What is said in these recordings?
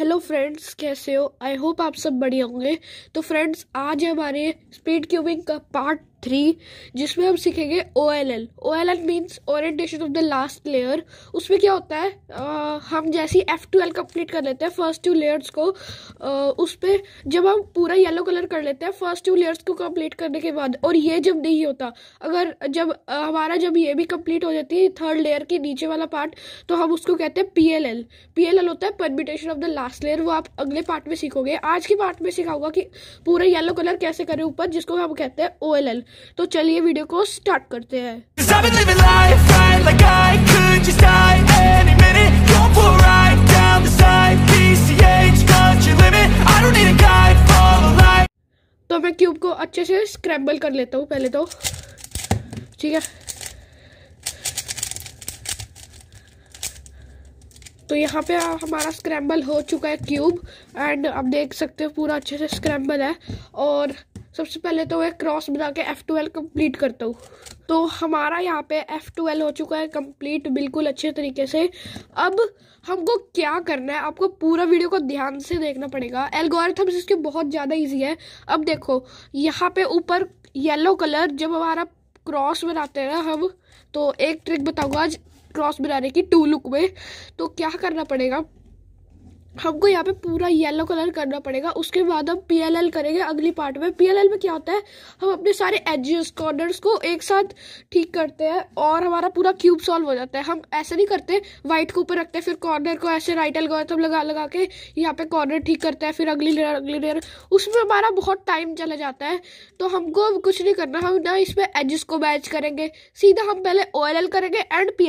hello friends कैसे हो I hope आप सब बढ़िया होंगे तो फ्रेंड्स आज हमारे स्पीड क्यूबिंग का पार्ट थ्री जिसमें हम सीखेंगे O L L O L L means orientation of the last layer उसमें क्या होता है आ, हम जैसे एफ टू एल कम्प्लीट कर लेते हैं फर्स्ट टू लेयर्स को आ, उस पर जब हम पूरा येलो कलर कर लेते हैं फर्स्ट टू लेयर्स को कम्प्लीट करने के बाद और ये जब नहीं होता अगर जब आ, हमारा जब ये भी कम्प्लीट हो जाती है थर्ड लेयर के नीचे वाला पार्ट तो हम उसको कहते हैं P L L P L L होता है permutation of the last layer वो आप अगले पार्ट में सीखोगे आज के पार्ट में सिखाऊंगा कि पूरा येलो कलर कैसे करें ऊपर जिसको हम कहते हैं ओ एल एल तो चलिए वीडियो को स्टार्ट करते हैं तो मैं क्यूब को अच्छे से स्क्रैम्बल कर लेता हूँ पहले तो ठीक है तो यहाँ पे हमारा स्क्रैम्बल हो चुका है क्यूब एंड आप देख सकते हो पूरा अच्छे से स्क्रैम्बल है और सबसे पहले तो एक क्रॉस बना के एफ ट्वेल्व कम्प्लीट करता हूँ तो हमारा यहाँ पे एफ ट्वेल्व हो चुका है कम्प्लीट बिल्कुल अच्छे तरीके से अब हमको क्या करना है आपको पूरा वीडियो को ध्यान से देखना पड़ेगा एल्गोरिथम इसके बहुत ज़्यादा ईजी है अब देखो यहाँ पे ऊपर येलो कलर जब हमारा क्रॉस बनाते हैं हम तो एक ट्रिक बताऊंगा आज क्रॉस बनाने की टू लुक में तो क्या करना पड़ेगा हमको यहाँ पे पूरा येलो कलर करना पड़ेगा उसके बाद हम पीएलएल करेंगे अगली पार्ट में पीएलएल में क्या होता है हम अपने सारे एजेस कॉर्नर्स को एक साथ ठीक करते हैं और हमारा पूरा क्यूब सॉल्व हो जाता है हम ऐसे नहीं करते वाइट को ऊपर रखते हैं फिर कॉर्नर को ऐसे राइट एल तो लगा लगा के यहाँ पे कॉर्नर ठीक करते हैं फिर अगली लेयर अगली लेयर उसमें हमारा बहुत टाइम चला जाता है तो हमको कुछ नहीं करना हम ना इसमें एजेस को मैच करेंगे सीधा हम पहले ओ करेंगे एंड पी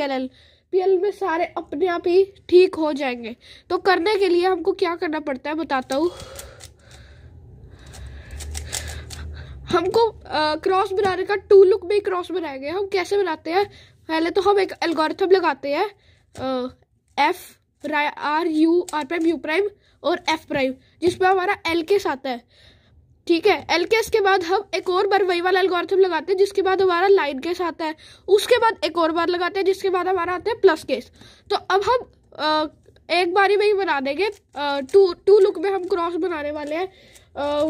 पीएल में सारे अपने आप ही ठीक हो जाएंगे तो करने के लिए हमको क्या करना पड़ता है बताता हूँ हमको क्रॉस बनाने का टू लुक में क्रॉस बनाएंगे हम कैसे बनाते हैं पहले तो हम एक एल्गोरिथम लगाते हैं F R U R prime U prime और एफ प्राइम जिसमें हमारा एल केस आता है ठीक है एल के एस के बाद हम एक और बार वही वाला एल्गोरिथम लगाते हैं जिसके बाद हमारा लाइट केस आता है उसके बाद एक और बार लगाते हैं जिसके बाद हमारा आता है प्लस केस तो अब हम आ, एक बार ही वही बना देंगे टू टू लुक में हम क्रॉस बनाने वाले हैं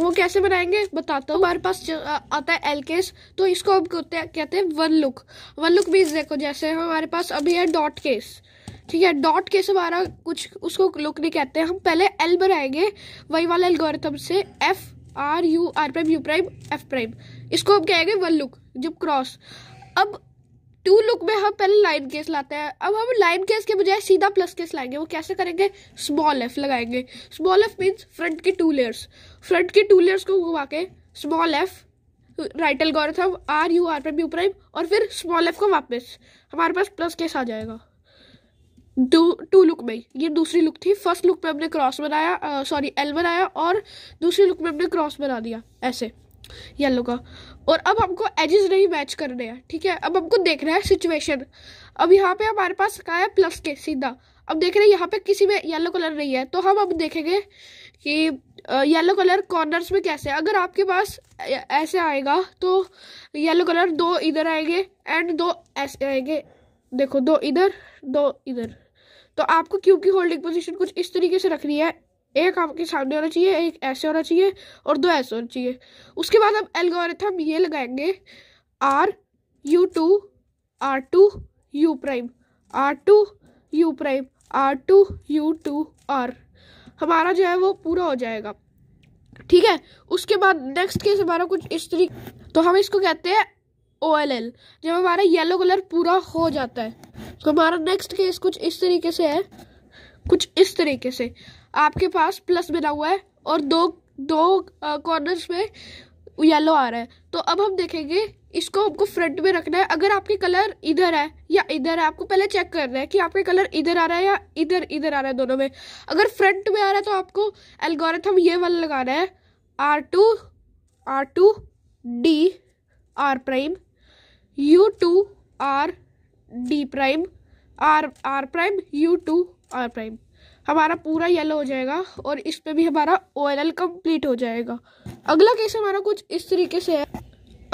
वो कैसे बनाएंगे बताता हूँ हमारे पास आता है एल केस तो इसको हम कहते हैं one look one look means देखो जैसे हमारे पास अभी है डॉट केस ठीक है डॉट केस हमारा कुछ उसको लुक नहीं कहते हैं हम पहले एल बनाएंगे वही वाले एल्गोरिथम से F R U R prime U prime F prime इसको हम कहेंगे वन लुक जब क्रॉस अब टू लुक में हम पहले लाइन केस लाते हैं अब हम लाइन केस के बजाय सीधा प्लस केस लाएंगे वो कैसे करेंगे स्मॉल एफ लगाएंगे स्मॉल एफ मीन्स फ्रंट के टू लेयर्स फ्रंट के टू लेयर्स को घुमा के small F right algorithm R U R prime U prime और फिर स्मॉल एफ को वापस हमारे पास प्लस केस आ जाएगा दो टू लुक में ये दूसरी लुक थी फर्स्ट लुक में हमने क्रॉस बनाया सॉरी एल बनाया और दूसरी लुक में हमने क्रॉस बना दिया ऐसे येलो का और अब हमको एजेस नहीं मैच करने हैं ठीक है अब हमको देखना है सिचुएशन अब यहाँ पे हमारे पास कहा है प्लस के सीधा अब देख रहे हैं यहाँ पे किसी में येलो कलर नहीं है तो हम अब देखेंगे कि येलो कलर कॉर्नर्स में कैसे है अगर आपके पास ऐसे आएगा तो येलो कलर दो इधर आएंगे एंड दो ऐसे आएंगे देखो दो इधर दो इधर तो आपको क्यूब की होल्डिंग पोजीशन कुछ इस तरीके से रखनी है एक आपके सामने होना चाहिए एक ऐसे होना चाहिए और दो ऐसे होना चाहिए उसके बाद हम एल्गोरिथम ये लगाएंगे R U two R two U prime R two U prime R two U two R हमारा जो है वो पूरा हो जाएगा ठीक है उसके बाद नेक्स्ट केस हमारा कुछ इस तरीके तो हम इसको कहते हैं ओ एल एल जब हमारा येलो कलर पूरा हो जाता है तो हमारा नेक्स्ट केस कुछ इस तरीके से है कुछ इस तरीके से आपके पास प्लस बना हुआ है और दो दो कॉर्नर्स में येलो आ रहा है तो अब हम देखेंगे इसको आपको फ्रंट में रखना है अगर आपके कलर इधर है या इधर है आपको पहले चेक करना है कि आपके कलर इधर आ रहा है या इधर इधर आ रहा है दोनों में अगर फ्रंट में आ रहा है तो आपको एल्गोरिथम ये वाला लगाना है R two R two D R prime U two R D prime R R prime U two R prime हमारा पूरा येलो हो जाएगा और इस पे भी हमारा ओ एल एल कम्प्लीट हो जाएगा अगला केस हमारा कुछ इस तरीके से है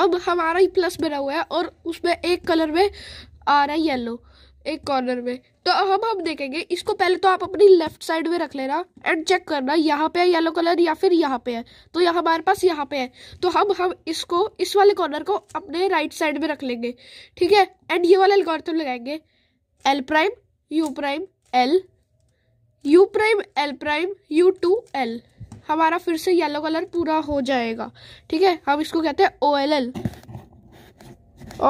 अब हमारा ही प्लस बना हुआ है और उसमें एक कलर में आ रहा है येलो एक कॉर्नर में तो अब हम हम देखेंगे इसको पहले तो आप अपनी लेफ्ट साइड में रख लेना एंड चेक करना यहाँ पे है येलो कलर या फिर यहाँ पे है तो यहाँ हमारे पास यहाँ पे है तो हम हम इसको इस वाले कॉर्नर को अपने राइट साइड में रख लेंगे ठीक है एंड ये वाला एल्गोरिथम लगाएंगे L prime U prime L U prime L prime U two L हमारा फिर से येलो कलर पूरा हो जाएगा ठीक है हम इसको कहते हैं ओ एल एल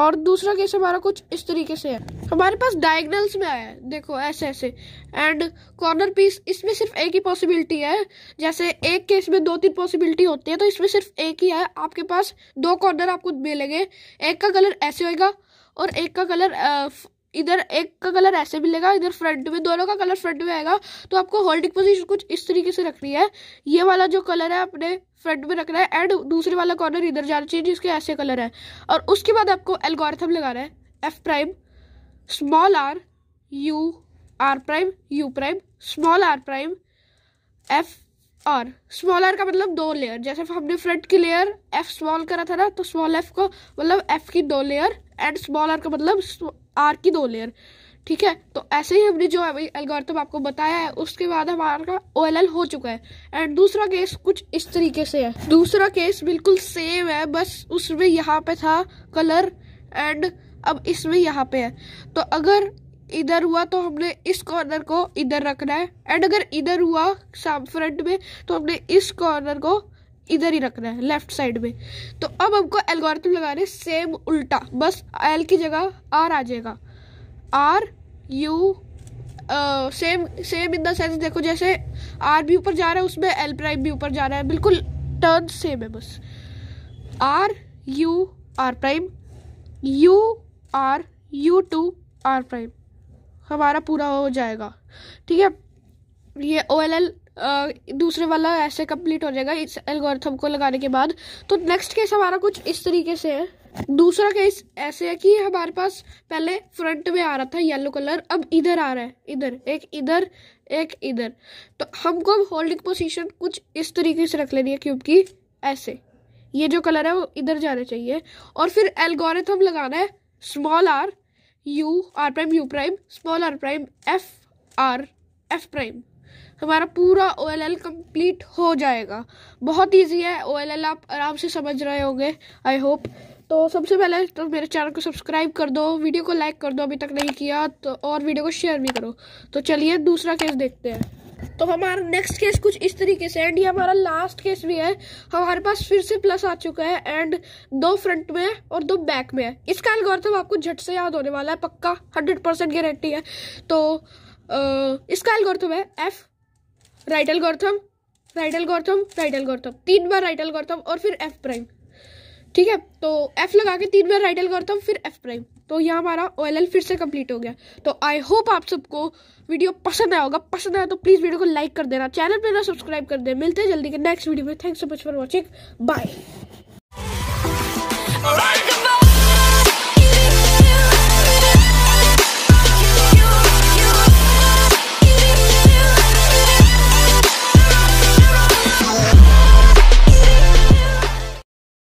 और दूसरा केस हमारा कुछ इस तरीके से है हमारे पास डायगनल्स में आया है देखो ऐसे ऐसे एंड कॉर्नर पीस इसमें सिर्फ एक ही पॉसिबिलिटी है जैसे एक केस में दो तीन पॉसिबिलिटी होती है तो इसमें सिर्फ एक ही है आपके पास दो कॉर्नर आपको मिलेंगे एक का कलर ऐसे होएगा और एक का कलर इधर एक का कलर ऐसे मिलेगा इधर फ्रंट में दोनों का कलर फ्रंट में आएगा तो आपको होल्डिंग पोजिशन कुछ इस तरीके से रखनी है ये वाला जो कलर है अपने फ्रंट में रखना है एंड दूसरे वाला कॉर्नर इधर जाना चाहिए जिसके ऐसे कलर है और उसके बाद आपको एल्गोरिथम लगाना है F prime small r u r prime u prime small r prime f R small R का मतलब दो लेयर जैसे हमने फ्रंट की लेयर एफ स्मॉल करा था ना तो स्मॉल एफ को मतलब एफ की दो लेयर एंड स्मॉल आर का मतलब आर की दो लेयर ठीक है तो ऐसे ही हमने जो एल्गोरिथम आपको बताया है उसके बाद हमारा ओ एल हो चुका है एंड दूसरा केस कुछ इस तरीके से है दूसरा केस बिल्कुल सेम है बस उसमें यहाँ पे था कलर एंड अब इसमें यहाँ पे है तो अगर इधर हुआ तो हमने इस कॉर्नर को इधर रखना है एंड अगर इधर हुआ साम फ्रंट में तो हमने इस कॉर्नर को इधर ही रखना है लेफ्ट साइड में तो अब हमको एल्गोरिथम लगाने सेम उल्टा बस एल की जगह आर आ जाएगा R U same same in the sense देखो जैसे आर भी ऊपर जा रहा है उसमें एल प्राइम भी ऊपर जा रहा है बिल्कुल टर्न सेम है बस R U R prime U R U two R prime हमारा पूरा हो जाएगा ठीक है ये ओ एल एल दूसरे वाला ऐसे कंप्लीट हो जाएगा इस एल्गोरिथम को लगाने के बाद तो नेक्स्ट केस हमारा कुछ इस तरीके से है दूसरा केस ऐसे है कि हमारे पास पहले फ्रंट में आ रहा था येलो कलर अब इधर आ रहा है इधर एक इधर एक इधर तो हमको अब होल्डिंग पोजीशन कुछ इस तरीके से रख लेनी है क्यूब की ऐसे ये जो कलर है वो इधर जाना चाहिए और फिर एल्गोरिथम लगाना है small r u r prime u prime small r prime f r f prime हमारा पूरा ओ एल एल कम्प्लीट हो जाएगा बहुत ईजी है ओ एल एल आप आराम से समझ रहे होंगे आई होप तो सबसे पहले तो मेरे चैनल को सब्सक्राइब कर दो वीडियो को लाइक कर दो अभी तक नहीं किया तो और वीडियो को शेयर भी करो तो चलिए दूसरा केस देखते हैं तो हमारा नेक्स्ट केस कुछ इस तरीके से एंड ये हमारा लास्ट केस भी है हमारे पास फिर से प्लस आ चुका है एंड दो फ्रंट में है और दो बैक में है इसका एल्गोरिथम आपको झट से याद होने वाला है पक्का हंड्रेड परसेंट गारंटी है तो आ, इसका एल्गोरिथम है F right algorithm right algorithm right algorithm तीन बार राइट एल्गोरिथम और फिर एफ प्राइम ठीक है तो एफ लगा के तीन बार राइट एल्गोरिथम फिर एफ प्राइम तो यह हमारा ओ फिर से कंप्लीट हो गया तो आई होप आप सबको वीडियो पसंद आया होगा पसंद आया तो प्लीज़ वीडियो को लाइक कर देना चैनल पर ना सब्सक्राइब कर देना मिलते हैं जल्दी के नेक्स्ट वीडियो में thanks so much for watching bye